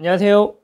안녕하세요.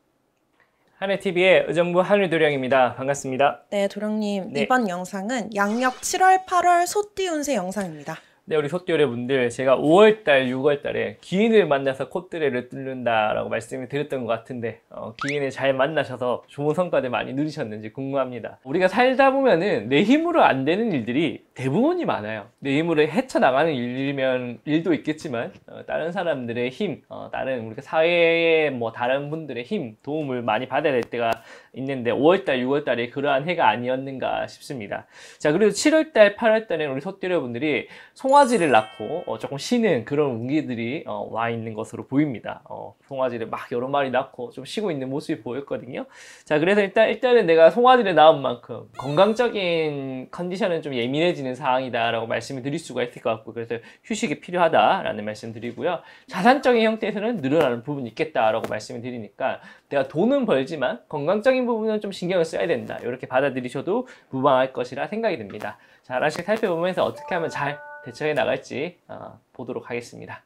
한해TV의 의정부 한일도령입니다. 반갑습니다. 네, 도령님. 네. 이번 영상은 양력 7월, 8월 소띠 운세 영상입니다. 네, 우리 소띠 여러분들 제가 5월달, 6월달에 기인을 만나서 콧대를 뚫는다라고 말씀을 드렸던 것 같은데 어, 기인을 잘 만나셔서 좋은 성과들 많이 누리셨는지 궁금합니다. 우리가 살다 보면은 내 힘으로 안 되는 일들이 대부분이 많아요. 내 힘으로 헤쳐나가는 일이면 일도 있겠지만 어, 다른 사람들의 힘, 어, 다른 우리 사회의 뭐 다른 분들의 힘, 도움을 많이 받아야 될 때가 있는데 5월달, 6월달에 그러한 해가 아니었는가 싶습니다. 자 그리고 7월달, 8월달에 우리 소띠려분들이 송아지를 낳고 어, 조금 쉬는 그런 운기들이 어, 와 있는 것으로 보입니다. 어, 송아지를 막 여러 마리 낳고 좀 쉬고 있는 모습이 보였거든요. 자 그래서 일단 일단은 내가 송아지를 낳은 만큼 건강적인 컨디션은 좀예민해진 있는 사항이다라고 말씀을 드릴 수가 있을 것 같고 그래서 휴식이 필요하다라는 말씀 드리고요. 자산적인 형태에서는 늘어나는 부분이 있겠다라고 말씀을 드리니까 내가 돈은 벌지만 건강적인 부분은 좀 신경을 써야 된다. 이렇게 받아들이셔도 무방할 것이라 생각이 듭니다. 자, 하나씩 살펴보면서 어떻게 하면 잘 대처해 나갈지 어, 보도록 하겠습니다.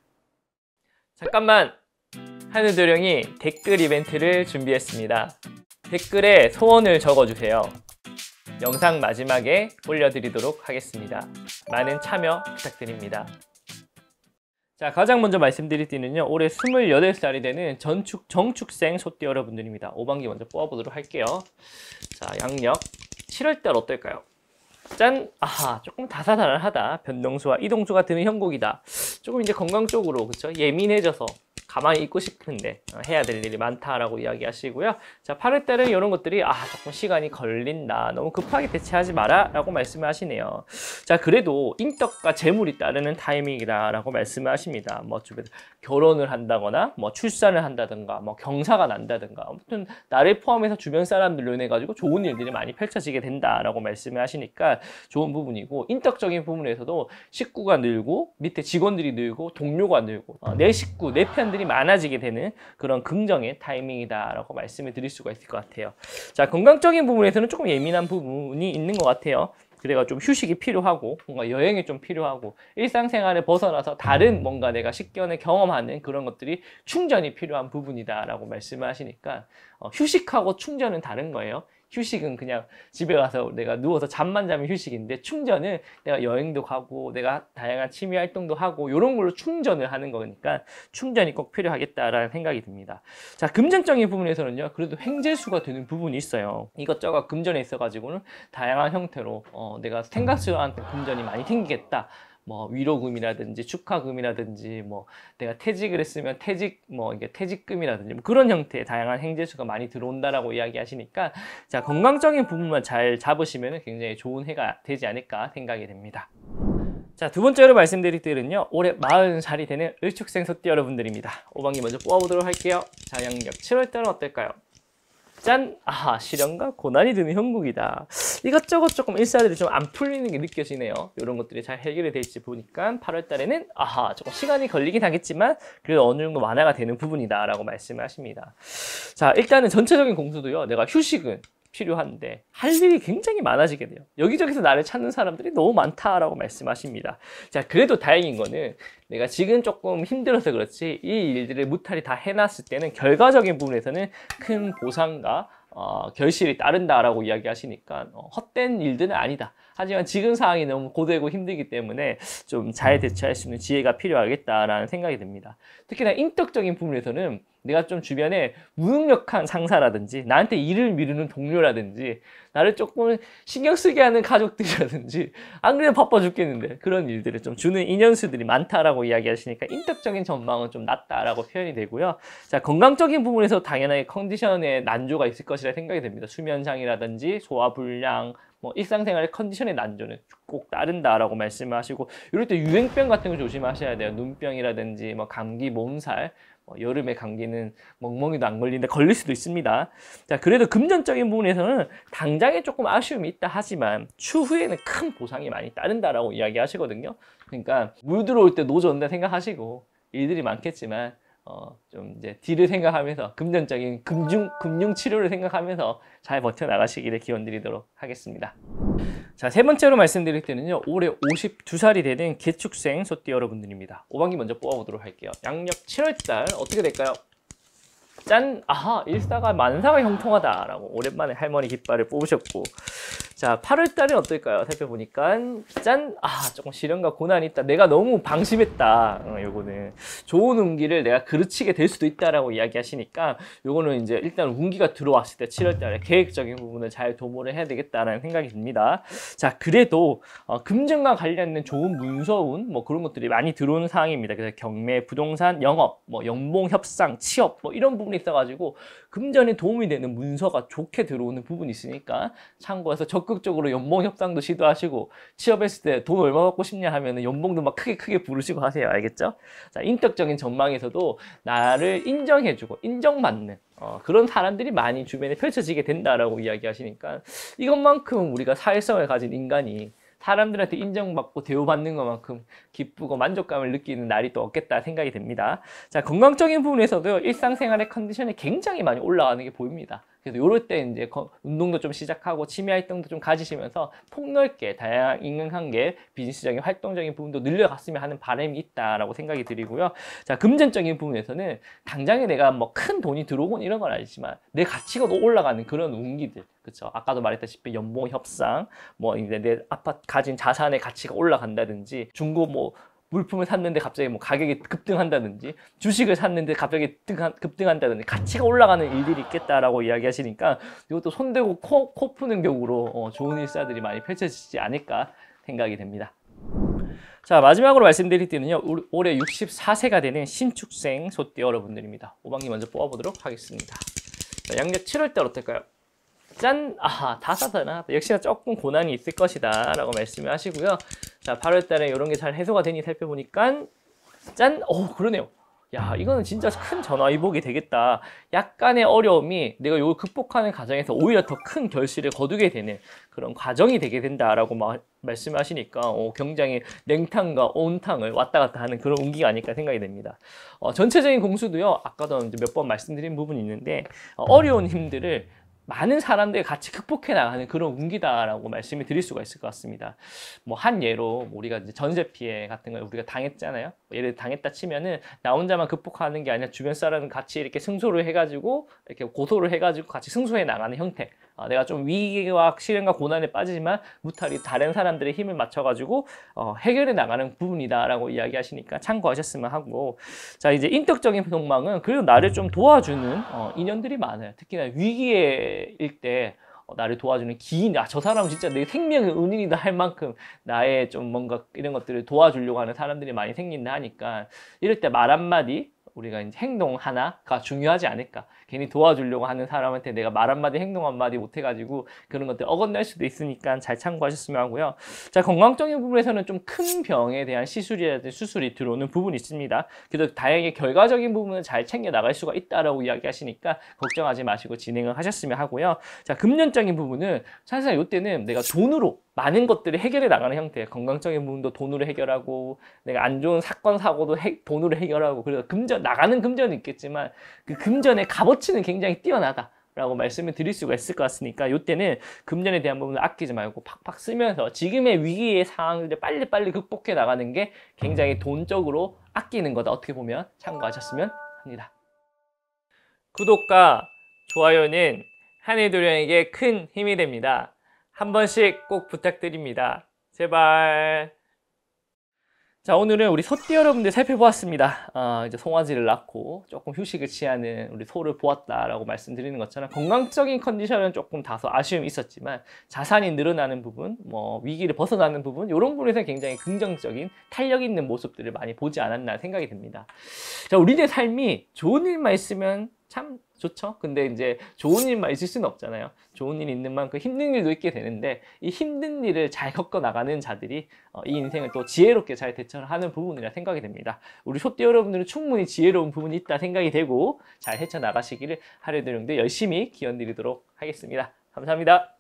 잠깐만! 하우도령이 댓글 이벤트를 준비했습니다. 댓글에 소원을 적어주세요. 영상 마지막에 올려드리도록 하겠습니다. 많은 참여 부탁드립니다. 자 가장 먼저 말씀드릴 띠는요 올해 28살이 되는 전축 정축생 소띠 여러분들입니다 5반기 먼저 뽑아보도록 할게요 자 양력 7월달 어떨까요? 짠! 아하 조금 다사다난하다 변동수와 이동수가 드는 형국이다 조금 이제 건강 쪽으로 그쵸? 예민해져서 가만히 있고 싶은데 어, 해야 될 일이 많다라고 이야기하시고요. 자, 팔을 때는 이런 것들이 아 조금 시간이 걸린다. 너무 급하게 대체하지 마라 라고 말씀 하시네요. 자, 그래도 인덕과 재물이 따르는 타이밍이다라고 말씀을 하십니다. 뭐 주변 결혼을 한다거나 뭐 출산을 한다든가 뭐 경사가 난다든가 아무튼 나를 포함해서 주변 사람들로 인해 가지고 좋은 일들이 많이 펼쳐지게 된다라고 말씀 하시니까 좋은 부분이고 인덕적인 부분에서도 식구가 늘고 밑에 직원들이 늘고 동료가 늘고 어, 내 식구 내 편들이 많아지게 되는 그런 긍정의 타이밍이다라고 말씀을 드릴 수가 있을 것 같아요. 자, 건강적인 부분에서는 조금 예민한 부분이 있는 것 같아요. 그래가 좀 휴식이 필요하고 뭔가 여행이 좀 필요하고 일상생활에 벗어나서 다른 음. 뭔가 내가 식견에 경험하는 그런 것들이 충전이 필요한 부분이다라고 말씀하시니까 어, 휴식하고 충전은 다른 거예요. 휴식은 그냥 집에 가서 내가 누워서 잠만 자면 휴식인데 충전은 내가 여행도 가고 내가 다양한 취미 활동도 하고 이런 걸로 충전을 하는 거니까 충전이 꼭 필요하겠다라는 생각이 듭니다. 자 금전적인 부분에서는요 그래도 횡재수가 되는 부분이 있어요. 이것저것 금전에 있어가지고는 다양한 형태로 어, 내가 생각지도 않던 금전이 많이 생기겠다. 뭐 위로금이라든지 축하금이라든지 뭐 내가 퇴직을 했으면 퇴직 뭐 이게 퇴직금이라든지 뭐 그런 형태의 다양한 행제수가 많이 들어온다라고 이야기하시니까 자 건강적인 부분만 잘 잡으시면 굉장히 좋은 해가 되지 않을까 생각이 됩니다. 자, 두 번째로 말씀드릴 때는요. 올해 40살이 되는 을축생소띠 여러분들입니다. 오방님 먼저 뽑아보도록 할게요. 자, 양력 7월달은 어떨까요? 짠! 아, 시련과 고난이 드는 형국이다. 이것저것 조금 일사들이 좀 안 풀리는 게 느껴지네요. 이런 것들이 잘 해결이 될지 보니까 8월 달에는 아하, 조금 시간이 걸리긴 하겠지만 그래도 어느 정도 완화가 되는 부분이다라고 말씀을 하십니다. 자, 일단은 전체적인 공수도요. 내가 휴식은 필요한데 할 일이 굉장히 많아지게 돼요. 여기저기서 나를 찾는 사람들이 너무 많다라고 말씀하십니다. 자, 그래도 다행인 거는 내가 지금 조금 힘들어서 그렇지 이 일들을 무탈이 다 해놨을 때는 결과적인 부분에서는 큰 보상과 어, 결실이 따른다라고 이야기하시니까 어, 헛된 일들은 아니다. 하지만 지금 상황이 너무 고되고 힘들기 때문에 좀 잘 대처할 수 있는 지혜가 필요하겠다라는 생각이 듭니다. 특히나 인격적인 부분에서는 내가 좀 주변에 무능력한 상사라든지 나한테 일을 미루는 동료라든지 나를 조금 신경 쓰게 하는 가족들이라든지 안 그래도 바빠 죽겠는데 그런 일들을 좀 주는 인연수들이 많다라고 이야기하시니까 인격적인 전망은 좀 낮다라고 표현이 되고요. 자 건강적인 부분에서 당연하게 컨디션에 난조가 있을 것이라 생각이 됩니다. 수면장이라든지 소화 불량 뭐 일상생활의 컨디션의 난조는 꼭 따른다라고 말씀하시고 이럴 때 유행병 같은 거 조심하셔야 돼요. 눈병이라든지 뭐 감기, 몸살 뭐 여름에 감기는 멍멍이도 안 걸리는데 걸릴 수도 있습니다. 자, 그래도 금전적인 부분에서는 당장에 조금 아쉬움이 있다 하지만 추후에는 큰 보상이 많이 따른다라고 이야기하시거든요. 그러니까 물 들어올 때 노조인데 생각하시고 일들이 많겠지만 어, 좀 이제 딜을 생각하면서 금전적인 금융 금융 치료를 생각하면서 잘 버텨 나가시기를 기원 드리도록 하겠습니다. 자, 세 번째로 말씀드릴 때는요. 올해 52살이 되는 개축생 소띠 여러분들입니다. 오방기 먼저 뽑아보도록 할게요. 양력 7월달 어떻게 될까요? 짠! 아하! 일사가 만사가 형통하다라고 오랜만에 할머니 깃발을 뽑으셨고 자 8월달은 어떨까요? 살펴보니까 짠! 아 조금 시련과 고난이 있다 내가 너무 방심했다 어, 요거는 좋은 운기를 내가 그르치게 될 수도 있다라고 이야기하시니까 요거는 이제 일단 운기가 들어왔을 때 7월달에 계획적인 부분을 잘 도모를 해야 되겠다라는 생각이 듭니다 자 그래도 어, 금전과 관련된 좋은 문서운 뭐 그런 것들이 많이 들어오는 상황입니다 그래서 경매, 부동산, 영업, 뭐 연봉 협상, 취업 뭐 이런 부분이 있어가지고 금전에 도움이 되는 문서가 좋게 들어오는 부분이 있으니까 참고해서 적극적으로 연봉 협상도 시도하시고 취업했을 때 돈 얼마 받고 싶냐 하면은 연봉도 막 크게 크게 부르시고 하세요. 알겠죠? 자, 인격적인 전망에서도 나를 인정해주고 인정받는 어, 그런 사람들이 많이 주변에 펼쳐지게 된다라고 이야기하시니까 이것만큼 우리가 사회성을 가진 인간이 사람들한테 인정받고 대우받는 것만큼 기쁘고 만족감을 느끼는 날이 또 없겠다 생각이 됩니다. 자, 건강적인 부분에서도 일상생활의 컨디션이 굉장히 많이 올라가는 게 보입니다. 그래서 요럴 때 이제 운동도 좀 시작하고 취미 활동도 좀 가지시면서 폭넓게 다양한 인간관계, 비즈니스적인 활동적인 부분도 늘려갔으면 하는 바람이 있다라고 생각이 들이고요. 자, 금전적인 부분에서는 당장에 내가 뭐 큰 돈이 들어오곤 이런 건 아니지만 내 가치가 올라가는 그런 운기들 그렇죠. 아까도 말했다시피 연봉 협상, 뭐 이제 내 아파트 가진 자산의 가치가 올라간다든지 중고 뭐 물품을 샀는데 갑자기 뭐 가격이 급등한다든지 주식을 샀는데 갑자기 급등한다든지 가치가 올라가는 일들이 있겠다라고 이야기하시니까 이것도 손대고 코, 코 푸는 격으로 어, 좋은 일사들이 많이 펼쳐지지 않을까 생각이 됩니다. 자 마지막으로 말씀드릴 때는요 올해 64세가 되는 신축생 소띠 여러분들입니다. 오방님 먼저 뽑아보도록 하겠습니다. 자, 양력 7월달 어떨까요? 짠! 아하, 다 사다나. 역시나 조금 고난이 있을 것이다. 라고 말씀을 하시고요. 자 8월달에 이런 게 잘 해소가 되니 살펴보니까 짠! 오 그러네요 야 이거는 진짜 큰 전화위복이 되겠다 약간의 어려움이 내가 이걸 극복하는 과정에서 오히려 더 큰 결실을 거두게 되는 그런 과정이 되게 된다라고 마, 말씀하시니까 어, 굉장히 냉탕과 온탕을 왔다 갔다 하는 그런 운기가 아닐까 생각이 됩니다 어, 전체적인 공수도요 아까도 몇 번 말씀드린 부분이 있는데 어, 어려운 힘들을 많은 사람들이 같이 극복해 나가는 그런 운기다라고 말씀을 드릴 수가 있을 것 같습니다. 뭐 한 예로 뭐 우리가 이제 전세 피해 같은 걸 우리가 당했잖아요. 얘를 당했다 치면은 나 혼자만 극복하는 게 아니라 주변 사람 같이 이렇게 승소를 해가지고 이렇게 고소를 해가지고 같이 승소해 나가는 형태. 어, 내가 좀 위기와 시련과 고난에 빠지지만 무탈이 다른 사람들의 힘을 맞춰가지고 어, 해결해 나가는 부분이다라고 이야기하시니까 참고하셨으면 하고 자 이제 인격적인 동망은 그래도 나를 좀 도와주는 어, 인연들이 많아요. 특히나 위기일 때. 어, 나를 도와주는 기인, 아, 저 사람은 진짜 내 생명의 은인이다 할 만큼 나의 좀 뭔가 이런 것들을 도와주려고 하는 사람들이 많이 생긴다 하니까 이럴 때 말 한마디, 우리가 이제 행동 하나가 중요하지 않을까. 괜히 도와주려고 하는 사람한테 내가 말 한마디 행동 한마디 못해가지고 그런 것들 어긋날 수도 있으니까 잘 참고하셨으면 하고요. 자 건강적인 부분에서는 좀 큰 병에 대한 시술이라든지 수술이 들어오는 부분이 있습니다. 그래도 다행히 결과적인 부분은 잘 챙겨 나갈 수가 있다라고 이야기하시니까 걱정하지 마시고 진행을 하셨으면 하고요. 자금년적인 부분은 사실 상 이때는 내가 돈으로 많은 것들을 해결해 나가는 형태 예요 건강적인 부분도 돈으로 해결하고 내가 안 좋은 사건 사고도 해, 돈으로 해결하고 그래서 금전 나가는 금전은 있겠지만 그 금전의 값어치 터치는 굉장히 뛰어나다. 라고 말씀을 드릴 수가 있을 것 같으니까 이때는 금전에 대한 부분을 아끼지 말고 팍팍 쓰면서 지금의 위기의 상황을 빨리빨리 극복해 나가는 게 굉장히 돈적으로 아끼는 거다 어떻게 보면 참고하셨으면 합니다. 구독과 좋아요는 한일도령에게 큰 힘이 됩니다. 한 번씩 꼭 부탁드립니다. 제발 자 오늘은 우리 소띠 여러분들 살펴보았습니다 어, 이제 송아지를 낳고 조금 휴식을 취하는 우리 소를 보았다라고 말씀드리는 것처럼 건강적인 컨디션은 조금 다소 아쉬움이 있었지만 자산이 늘어나는 부분 뭐 위기를 벗어나는 부분 이런 부분에서 굉장히 긍정적인 탄력 있는 모습들을 많이 보지 않았나 생각이 듭니다 자 우리들의 삶이 좋은 일만 있으면 참 좋죠? 근데 이제 좋은 일만 있을 수는 없잖아요. 좋은 일 있는 만큼 힘든 일도 있게 되는데 이 힘든 일을 잘 겪어 나가는 자들이 어, 이 인생을 또 지혜롭게 잘 대처를 하는 부분이라 생각이 됩니다. 우리 쇼띠 여러분들은 충분히 지혜로운 부분이 있다 생각이 되고 잘 헤쳐나가시기를 하려드는데 열심히 기원드리도록 하겠습니다. 감사합니다.